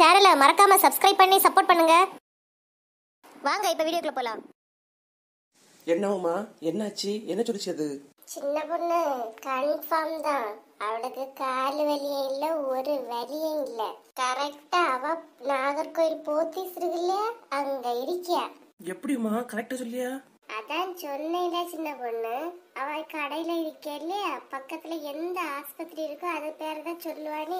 சேனலை மறக்காம சப்ஸ்கிரைப் பண்ணி சப்போர்ட் பண்ணுங்க வாங்க இப்ப வீடியோக்குள்ள போலாம் என்னவுமா என்னாச்சு என்ன சொல்லிச்சு அது சின்ன பொண்ணு கன்ஃபார்ம் தான் அவளுக்கு கால் வலியே இல்ல ஒரு வலியே இல்ல கரெக்டா அவ நாகர்கோயில் போத்தி இருக்குல்ல அங்க இருக்கியா எப்படிமா கரெக்டா சொல்லியா அதான் சொன்னேல சின்ன பொண்ணு அவ கடையில கேளு பக்கத்துல எந்த ஆஸ்பத்திரி இருக்கோ அது பேர் தான் சொல்லுவானே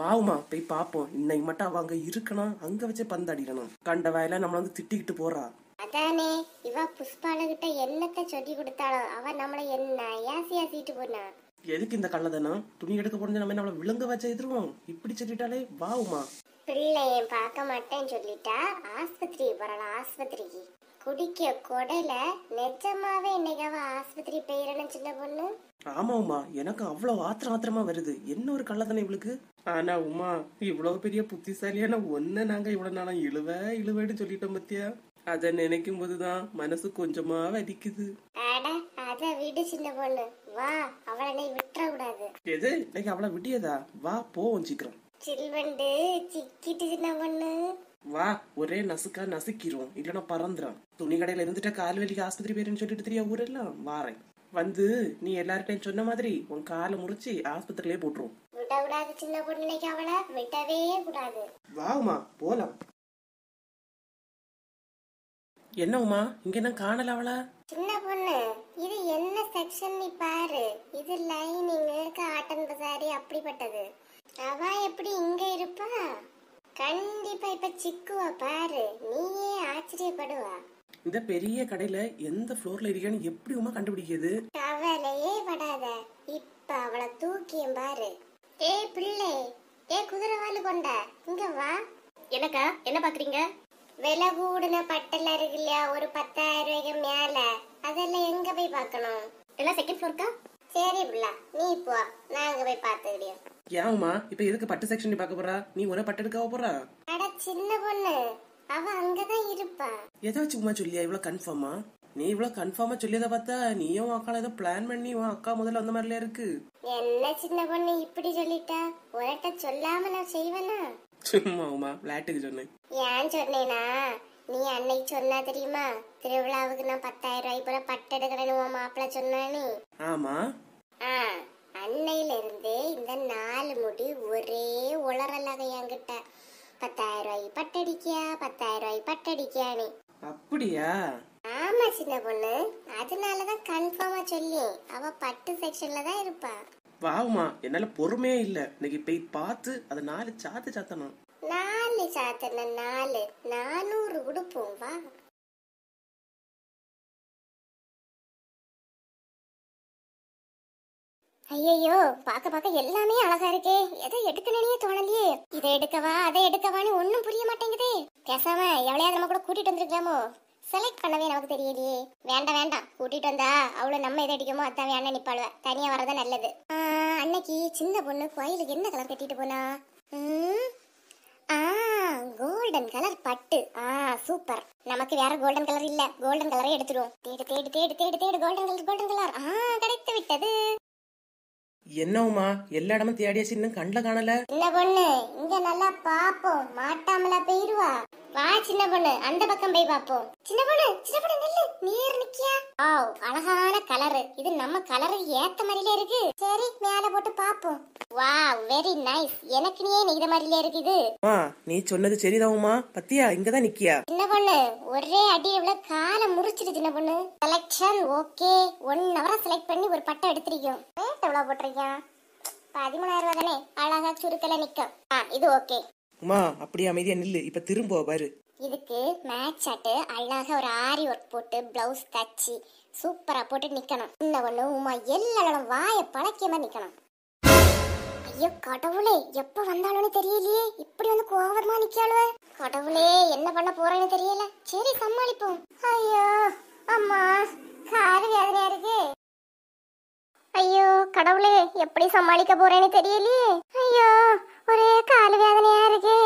வாவுமா போய் பாப்போம் இன்னைக்கு மட்டும் அவ அங்க இருக்கணும் அங்க வச்சு பந்தாடிடணும் கண்ட வாயில நம்மள வந்து திட்டிக்கிட்டு போறா அதானே இவ கிட்ட என்னத்த சொல்லி கொடுத்தாளோ அவ நம்மள என்ன ஏசி ஏசிட்டு போனா எதுக்கு இந்த கள்ளதனா துணி எடுக்க போனது நம்ம நம்மள விழுங்க வச்சு எதிர்வோம் இப்படி சொல்லிட்டாலே வாவுமா பிள்ளைய பார்க்க மாட்டேன்னு சொல்லிட்டா ஆஸ்பத்திரி போறாள் ஆஸ்பத்திரிக்கு குடிக்க கொடல நிஜமாவே இன்னைக்கு அவ ஆஸ்பத்திரி போயிடணும் சின்ன பொண்ணு ஆமாம்மா எனக்கு அவ்வளவு ஆத்திரம் ஆத்திரமா வருது என்ன ஒரு கள்ளத்தனை இவளுக்கு ஆனா உமா இவ்வளவு பெரிய புத்திசாலியான ஒன்ன நாங்க இவ்வளவு நாளும் இழுவ இழுவேன்னு சொல்லிட்டோம் பத்தியா அத நினைக்கும் போதுதான் மனசு கொஞ்சமா வலிக்குது அத விடு சின்ன பொண்ணு வா அவளை நீ விட்டுற கூடாது எது இன்னைக்கு அவளை விட்டியதா வா போவோம் சீக்கிரம் சில்வண்டு சிக்கிட்டு சின்ன பொண்ணு வா ஒரே நசுக்கா நசுக்கிறோம் இல்லைன்னா பறந்துடும் துணி கடையில இருந்துட்டா கால் ஆஸ்பத்திரி பேருன்னு சொல்லிட்டு தெரியா ஊரெல்லாம் வாரேன் வந்து நீ எல்லார்ட்டையும் சொன்ன மாதிரி உன் காலை முறிச்சு ஆஸ்பத்திரியிலே போட்டுரும் விடக்கூடாது சின்ன பொண்ணுக்கு அவளை விட்டவே கூடாது வாமா போலாம் என்ன உமா இங்க என்ன காணல அவளா சின்ன பொண்ணு இது என்ன செக்ஷன் நீ பாரு இது லைனிங் காட்டன் பசாரி அப்படிப்பட்டது அவ எப்படி இங்க இருப்பா கண்டிப்பா இப்ப சிக்குவா பாரு நீயே ஆச்சரியப்படுவா இந்த பெரிய கடையில எந்த ஃப்ளோர்ல இருக்கான்னு எப்படி உமா கண்டுபிடிக்கிறது கவலையே படாத இப்ப அவளை தூக்கியும் பாரு ஏய் பிள்ளை ஏய் குதிரவாலு கொண்ட இங்க வா எனக்கா என்ன பாக்குறீங்க வில கூடுன பட்டெல்லாம் இருக்கு இல்லையா ஒரு பத்தாயிரம் ரூபாய்க்கு மேல அதெல்லாம் எங்க போய் பாக்கணும் எல்லாம் செகண்ட் ஃப்ளோர்க்கா சரி புள்ள நீ போ நான் அங்க போய் பாத்துக்கிறேன் ஏமா இப்ப எதுக்கு பட்டு செக்ஷன் பாக்க போறா நீ ஒரே பட்டு எடுக்க போறா அட சின்ன பொண்ணு அவ அங்கதான் இருப்பா ஏதா சும்மா சொல்லியா இவ்வளவு கன்ஃபார்மா நீ இவ்வளவு கன்ஃபார்மா சொல்லியத பார்த்தா நீயும் அக்கா ஏதோ பிளான் பண்ணி உன் அக்கா முதல்ல வந்த மாதிரில இருக்கு என்ன சின்ன பொண்ணு இப்படி சொல்லிட்டா உரட்ட சொல்லாம நான் செய்வேனா சும்மா விளையாட்டுக்கு சொன்னேன் ஏன் சொன்னேனா நீ அன்னைக்கு சொன்னா தெரியுமா திருவிழாவுக்கு நான் பத்தாயிரம் ரூபாய் போல பட்டு எடுக்கிறேன்னு உன் மாப்பிள்ள சொன்னானே ஆமா ஆ அன்னையில இருந்து இந்த நாலு முடி ஒரே உளறலாக என்கிட்ட பத்தாயிரம் ரூபாய் பட்டடிக்கியா பத்தாயிரம் ரூபாய் பட்டடிக்கியானே அப்படியா ஆமா சின்ன பொண்ணு அதனாலதான் கன்ஃபார்மா சொல்லி அவ பட்டு செக்ஷன்ல தான் இருப்பா வாவுமா என்னால பொறுமையே இல்ல இன்னைக்கு போய் பார்த்து அத நாலு சாத்து சாத்தணும் நாலு சாத்தணும் நாலு நானூறு உடுப்போம் வா ஐயோ பாக்க பாக்க எல்லாமே அழகா இருக்கே எதை எடுக்கணும்னே தோணலையே இதை எடுக்கவா அதை எடுக்கவான்னு ஒன்னும் புரிய மாட்டேங்குதே பேசாம எவ்வளவு நம்ம கூட கூட்டிட்டு வந்திருக்கலாமோ செலக்ட் பண்ணவே நமக்கு தெரியலையே வேண்டாம் வேண்டாம் கூட்டிட்டு வந்தா அவ்வளவு நம்ம எது அடிக்கமோ அதான் வேண்டாம் நிப்பாளுவ தனியா வரதான் நல்லது அன்னைக்கு சின்ன பொண்ணு கோயிலுக்கு என்ன கலர் கட்டிட்டு போனா ஆ கோல்டன் கலர் பட்டு ஆ சூப்பர் நமக்கு வேற கோல்டன் கலர் இல்ல கோல்டன் கலரே எடுத்துருவோம் தேடு தேடு தேடு தேடு தேடு கோல்டன் கலர் கோல்டன் கலர் ஆ கிடைத்து விட்டது என்னவுமா எல்லா இடமும் தேடியாச்சு இன்னும் கண்ணில் காணல சின்ன பொண்ணு இங்க நல்லா பாப்போம் மாட்டாமலா போயிருவா வா சின்ன பொண்ணு அந்த பக்கம் போய் பாப்போம் சின்ன பொண்ணு சின்ன பொண்ணு நீர் நிக்கியா ஆ அழகான கலர் இது நம்ம கலருக்கு ஏத்த மாதிரில இருக்கு சரி மேல போட்டு பாப்போம் வா வெரி நைஸ் எனக்கு நீ இது மாதிரில இருக்கு இது நீ சொன்னது சரிதாவுமா பத்தியா இங்க தான் நிக்கியா சின்ன பொண்ணு ஒரே அடி இவ்வளவு கால முறிச்சிடு சின்ன பொண்ணு செலக்ஷன் ஓகே ஒன் ஹவரா செலக்ட் பண்ணி ஒரு பட்டம் எடுத்திருக்கோம் ரேட் எவ்வளவு போட்டிருக்கீங்க பதிமூணாயிரம் ரூபாய் தானே அழகா சுருக்கல நிக்கும் ஆ இது ஓகே அம்மா அப்படியே அமைதியா நில்லு இப்ப திரும்ப பாரு இதுக்கு மேட்ச் ஆட்டு அழகாக ஒரு ஆரி ஒர்க் போட்டு ப்ளவுஸ் தச்சு சூப்பராக போட்டு நிற்கணும் இன்னும் ஒன்று உமா எல்லாரும் வாயை பழக்கியமாக நிற்கணும் ஐயோ கடவுளே எப்போ வந்தாலும்னு தெரியலையே இப்படி வந்து கோபமா நிற்காளுவ கடவுளே என்ன பண்ண போறேன்னு தெரியல சரி சமாளிப்போம் ஐயோ அம்மா காரு வேதனையா இருக்கு ஐயோ கடவுளே எப்படி சமாளிக்க போறேன்னு தெரியலையே ஐயோ ஒரே காலு வேதனையா இருக்கு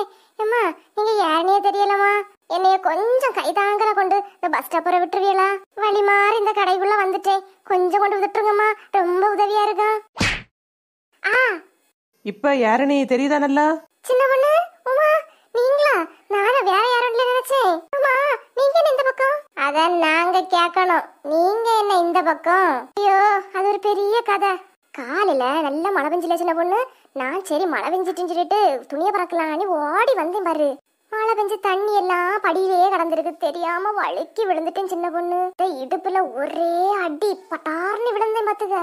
ஏம்மா நீங்க யாருனே தெரியலமா என்னைய கொஞ்சம் கைதாங்கல கொண்டு இந்த பஸ் ஸ்டாப்பரை விட்டுருவீங்களா வழி மாறி இந்த கடைக்குள்ள வந்துட்டேன் கொஞ்சம் கொண்டு விட்டுருங்கம்மா ரொம்ப உதவியா இருக்கா ஆ இப்ப யாருனே தெரியுதா நல்லா சின்ன பொண்ணு உமா நீங்களா நானும் வேற யாரும் இல்ல நினைச்சேன் உமா நீங்க என்ன இந்த பக்கம் அத நாங்க கேட்கணும் நீங்க என்ன இந்த பக்கம் ஐயோ அது ஒரு பெரிய கதை காலையில் நல்லா மழை பெஞ்சில சின்ன பொண்ணு நான் சரி மழை பெஞ்சிட்டுன்னு சொல்லிட்டு துணியை பறக்கலான்னு ஓடி வந்தேன் பாரு மழை பெஞ்சு தண்ணி எல்லாம் படியிலேயே கடந்திருக்கு தெரியாம வழுக்கி விழுந்துட்டேன் சின்ன பொண்ணு இடுப்புல ஒரே அடி பட்டார்னு விழுந்தேன் பாத்துக்க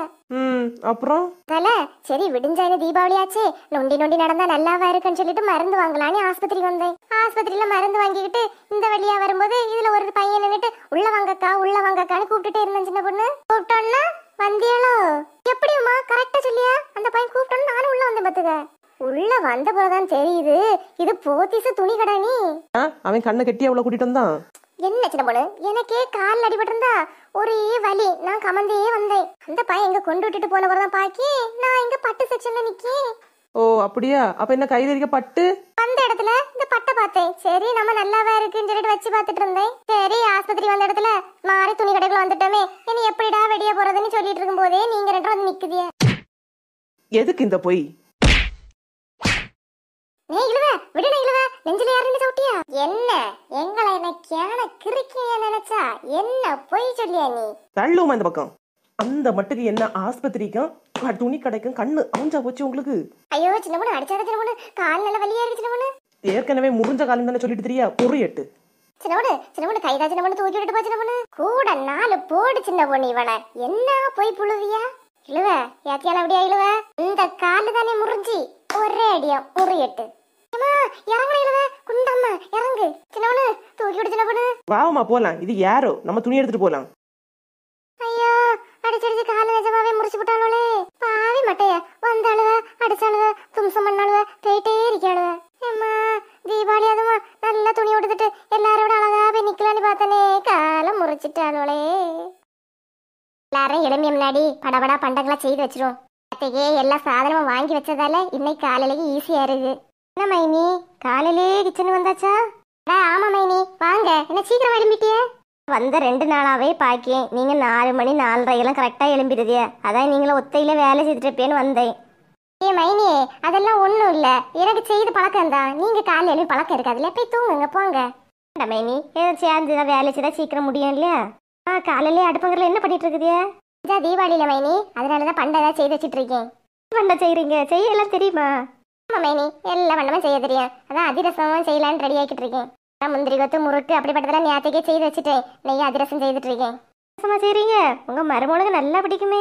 அப்புறம் தல சரி விடிஞ்சாயின தீபாவளி ஆச்சே நொண்டி நொண்டி நடந்தா நல்லாவா இருக்குன்னு சொல்லிட்டு மருந்து வாங்கலான்னு ஆஸ்பத்திரி வந்தேன் ஆஸ்பத்திரியில மருந்து வாங்கிக்கிட்டு இந்த வழியா வரும்போது இதுல ஒரு பையன் நின்னுட்டு உள்ள வாங்கக்கா உள்ள வாங்கக்கான்னு கூப்பிட்டுட்டே இருந்தேன் சின்ன பொண்ணு கூப்பிட்டோன்னா வந்தியாளோ எப்படிம்மா கரெக்டா சொல்லியா அந்த பையன் கூப்பிட்டோன்னு நானும் உள்ள வந்தேன் பாத்துக்க உள்ள வந்த போதான் தெரியுது இது போத்தீச துணி கடை நீ அவன் கண்ணை கட்டி அவள கூட்டிட்டு வந்தான் என்ன சின்ன பொண்ணு எனக்கே கால் அடிபட்டிருந்தா ஒரே வலி நான் கமந்தே வந்தேன் அந்த பையன் எங்க கொண்டு விட்டுட்டு போன தான் பாக்கி நான் இங்க பட்டு செக்ஷன்ல நிக்கி ஓ அப்படியா அப்ப என்ன கை பட்டு வந்த இடத்துல இந்த பட்டை பார்த்தேன் சரி நம்ம நல்லாவா இருக்குன்னு சொல்லிட்டு வச்சு பார்த்துட்டு இருந்தேன் சரி ஆஸ்பத்திரி வந்த இடத்துல மாறி துணி கடைகள் வந்துட்டோமே இனி எப்படிடா வெளியே போறதுன்னு சொல்லிட்டு இருக்கும் போதே நீங்க ரெண்டும் வந்து நிக்குதிய எதுக்கு இந்த பொய் நீ இழுவ விடுன இழுவ நெஞ்சில யாருன்னு சவுட்டியா என்ன எங்களை என்ன கேன கிறுக்கியா நினைச்சா என்ன பொய் சொல்லியா நீ தள்ளுமா அந்த பக்கம் அந்த மட்டுக்கு என்ன ஆஸ்பத்திரிக்கும் துணி கிடைக்கும் கண்ணு அவஞ்சா போச்சு உங்களுக்கு ஐயோ சின்ன பொண்ணு அடிச்சாத சின்ன பொண்ணு கால் நல்ல வலியா இருக்கு பொண்ணு ஏற்கனவே முறிஞ்ச காலம் தானே சொல்லிட்டு தெரியா பொறு எட்டு சின்ன பொண்ணு சின்ன பொண்ணு கைதா சின்ன பொண்ணு தூக்கி விட்டு போ பொண்ணு கூட நாலு போடு சின்ன பொண்ணு இவனை என்ன போய் புழுவியா இழுவ யாத்தியால அப்படியா இழுவ இந்த காலு தானே முறிஞ்சி ஒரே அடியா பொறு எட்டு இறங்குற இறங்கு சின்ன பொண்ணு தூக்கி விட்டு சின்ன பொண்ணு போலாம் இது யாரோ நம்ம துணி எடுத்துட்டு போலாம் மட்டைய வந்தாளுவ அடிச்சாளுவ தும்சம் பண்ணாளுவ போயிட்டே இருக்காளுவ ஏம்மா தீபாவளி அதுமா நல்லா துணி உடுத்துட்டு எல்லாரோட அழகா போய் நிக்கலான்னு பார்த்தனே காலம் முறிச்சிட்டாளுவளே எல்லாரும் இளமைய முன்னாடி படபடா பண்டங்களா செய்து வச்சிரும் அத்தையே எல்லா சாதனமும் வாங்கி வச்சதால இன்னைக்கு காலையிலேயே ஈஸியா இருக்கு என்ன மைனி காலையிலே கிச்சன் வந்தாச்சா ஆமா மைனி வாங்க என்ன சீக்கிரம் எழும்பிட்டியே வந்த ரெண்டு நாளாகவே பாக்கேன் நீங்கள் நாலு மணி நாலரைக்கெல்லாம் கரெக்டாக எழும்பிடுதிய அதான் நீங்களும் ஒத்தையில் வேலை செஞ்சுட்டு வந்தேன் ஏ மைனி அதெல்லாம் ஒன்றும் இல்லை எனக்கு செய்து பழக்கம் தான் நீங்கள் காலையில் எழுப்பி பழக்கம் இருக்காதுல்ல போய் தூங்குங்க போங்க வேண்டாம் மைனி ஏதோ சேர்ந்து வேலை செய்தால் சீக்கிரம் முடியும் இல்லையா ஆ காலையிலே அடுப்பங்கரில் என்ன பண்ணிட்டு இருக்குதிய இதா தீபாவளியில் மைனி அதனால தான் பண்டை ஏதாவது செய்து வச்சுட்டு இருக்கேன் பண்டை செய்கிறீங்க செய்ய தெரியுமா ஆமாம் மைனி எல்லா பண்டமும் செய்ய தெரியும் அதான் அதிரசமும் செய்யலான்னு ரெடி ஆக்கிட்டு இருக்கேன் நான் முந்திரி கொத்து முறுக்கு அப்படிப்பட்டதெல்லாம் ஞாபகே செய்து வச்சுட்டேன் நெய் அதிரசம் செய்துட்டு இருக்கேன் செய்றீங்க உங்க மருமகளுக்கு நல்லா பிடிக்குமே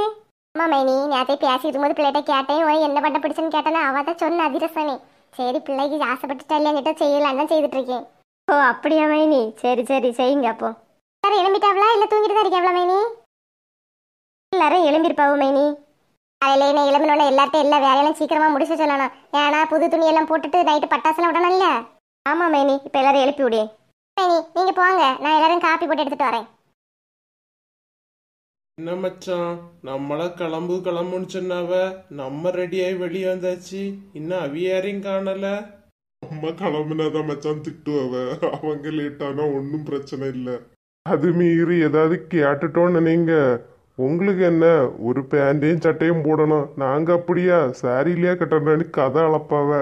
அம்மா மைனி ஞாபகே பேசிட்டு போது பிள்ளைகிட்ட கேட்டேன் ஓய் என்ன பண்ண பிடிச்சுன்னு கேட்டேன்னா அவ தான் சொன்ன அதிரசமே சரி பிள்ளைக்கு ஆசைப்பட்டுட்டா இல்லையாங்கிட்ட செய்யலாம் தான் செய்துட்டு இருக்கேன் ஓ அப்படியா மைனி சரி சரி செய்யுங்க அப்போ சார் எழும்பிட்டாவளா இல்லை தூங்கிட்டு தான் இருக்காவளா மைனி எல்லாரும் எழும்பிருப்பாவோ மைனி காலையில என்ன இளமனோட எல்லார்ட்டும் எல்லா வேலையெல்லாம் சீக்கிரமா முடிச்சு சொல்லணும் ஏன்னா புது துணியெல்லாம் போட்டுட்டு நைட்டு பட்டாசுலாம் விடணும்ல ஆமா மேனி இப்போ எல்லாரும் எழுப்பி விடு மேனி நீங்கள் போங்க நான் எல்லாரும் காப்பி போட்டு எடுத்துட்டு வரேன் என்ன மச்சான் நம்மள கிளம்பு கிளம்புன்னு சொன்னாவ நம்ம ரெடியாகி வெளியே வந்தாச்சு இன்னும் அவியாரையும் காணல அம்மா கிளம்புனாதான் மச்சான் திட்டுவ அவங்க லேட்டானா ஒன்றும் பிரச்சனை இல்லை அது மீறி ஏதாவது கேட்டுட்டோன்னு நீங்க உங்களுக்கு என்ன ஒரு பேண்டையும் சட்டையும் போடணும் நாங்க அப்படியா சாரிலையா கட்டணும்னு கதை அளப்பாவை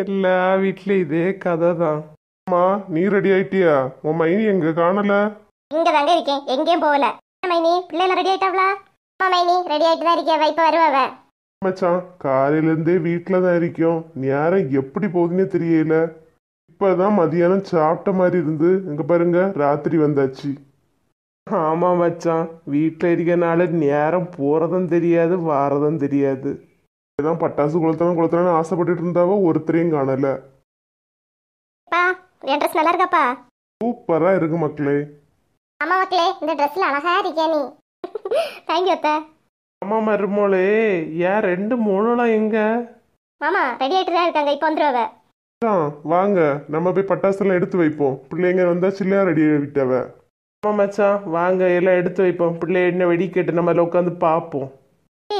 எல்லா வீட்லயும் இதே கதை தான் அம்மா நீ ரெடி ஆயிட்டியா உன் மைனி எங்க காணல இங்க தாங்க இருக்கேன் எங்கேயும் போகல மைனி பிள்ளைல ரெடி ஆயிட்டாவளா மைனி ரெடி ஆயிட்டு தான் இருக்கே வைப்ப வருவாவ மச்சான் காலையில இருந்தே வீட்ல தான் இருக்கோம் நேரம் எப்படி போகுதுன்னே தெரியல இப்பதான் மதியானம் சாப்பிட்ட மாதிரி இருந்து இங்க பாருங்க ராத்திரி வந்தாச்சு ஆமாம் மச்சான் வீட்டில் இருக்கனால நேரம் போகிறதும் தெரியாது வாரதும் தெரியாது ஏதான் பட்டாசு கொளுத்தணும் கொளுத்தணும்னு ஆசைப்பட்டுட்டு இருந்தாவோ ஒருத்தரையும் காணல பா என் ட்ரெஸ் நல்லா இருக்காப்பா சூப்பரா இருக்கு மக்களே ஆமா மக்களே இந்த ட்ரெஸ்ல அழகா இருக்கே நீ தேங்க்யூ அத்தை அம்மா மருமோளே ஏன் ரெண்டு மூணுலாம் எங்க மாமா ரெடி ஆயிட்டு இருக்காங்க இப்போ வந்துருவ வாங்க நம்ம போய் பட்டாசுலாம் எடுத்து வைப்போம் பிள்ளைங்க வந்தா சில்லையா ரெடி விட்டவ ஆமா மச்சான் வாங்க எல்லாம் எடுத்து வைப்போம் பிள்ளை என்ன வெடி கேட்டு நம்ம எல்லாம் உட்காந்து பார்ப்போம்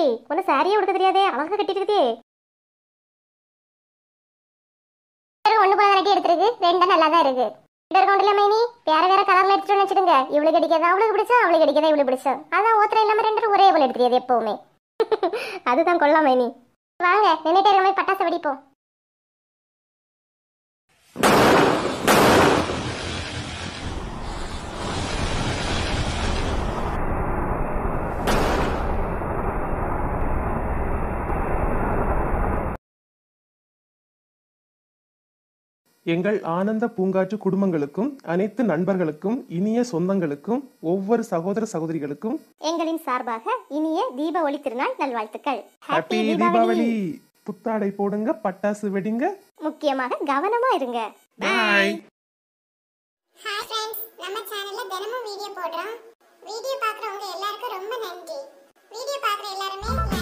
ஏய் சாரியே உடுக்க தெரியாதே அழகா கட்டிட்டு ஒண்ணு போல ரெட்டி எடுத்துருக்கு ரெண்டா நல்லா தான் இருக்கு இடர் கொண்டுல மைனி வேற வேற கலர்ல எடுத்துட்டு இவளுக்கு கிடைக்காது அவளுக்கு பிடிச்சா அவளுக்கு அடிக்கிறதா இவ்வளவு பிடிச்சா அதான் ஓத்திரம் இல்லாம ரெண்டு ஒரே போல எடுத்துக்கிறது எப்பவுமே அதுதான் கொள்ளா மைனி வாங்க நின்றுட்டே இருக்க மாதிரி பட்டாசு வெடிப்போம் எங்கள் ஆனந்த பூங்காற்று குடும்பங்களுக்கும் அனைத்து நண்பர்களுக்கும் இனிய சொந்தங்களுக்கும் ஒவ்வொரு சகோதர சகோதரிகளுக்கும் எங்களின் சார்பாக இனிய தீப ஒளி திருநாள் நல்வாழ்த்துக்கள் தீபாவளி புத்தாடை போடுங்க பட்டாசு வெடிங்க முக்கியமாக கவனமா இருங்க பாய் நம்ம சேனல்ல தினமும் வீடியோ போடுறோம் வீடியோ பாக்குறவங்க எல்லாருக்கும் ரொம்ப நன்றி வீடியோ பாக்குற எல்லாருமே